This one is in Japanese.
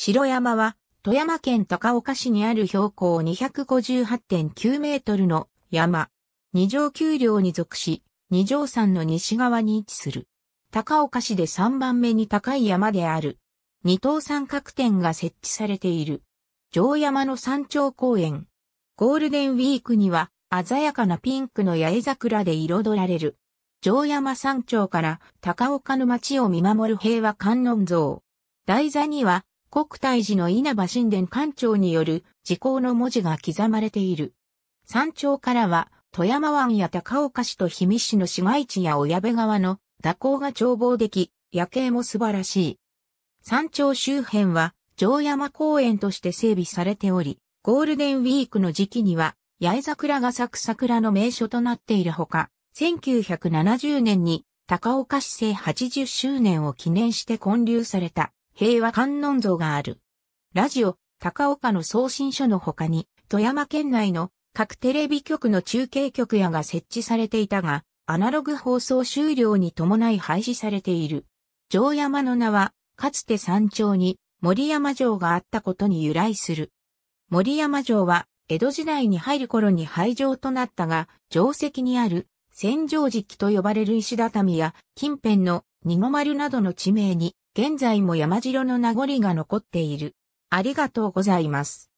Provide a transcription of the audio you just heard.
白山は、富山県高岡市にある標高258.9メートルの山。二条丘陵に属し、二条山の西側に位置する。高岡市で3番目に高い山である。二等三角点が設置されている。城山の山頂公園。ゴールデンウィークには、鮮やかなピンクの八重桜で彩られる。城山山頂から高岡の町を見守る平和観音像。台座には、国体寺の稲葉神殿館長による時効の文字が刻まれている。山頂からは、富山湾や高岡市と氷見市の市街地や小矢部川の蛇行が眺望でき、夜景も素晴らしい。山頂周辺は、城山公園として整備されており、ゴールデンウィークの時期には、八重桜が咲く桜の名所となっているほか、1970年に高岡市政80周年を記念して建立された平和観音像がある。ラジオ、高岡の送信所の他に、富山県内の各テレビ局の中継局屋が設置されていたが、アナログ放送終了に伴い廃止されている。城山の名は、かつて山頂に森山城があったことに由来する。森山城は、江戸時代に入る頃に廃城となったが、城跡にある、戦時期と呼ばれる石畳や近辺の二の丸などの地名に現在も山城の名残が残っている。ありがとうございます。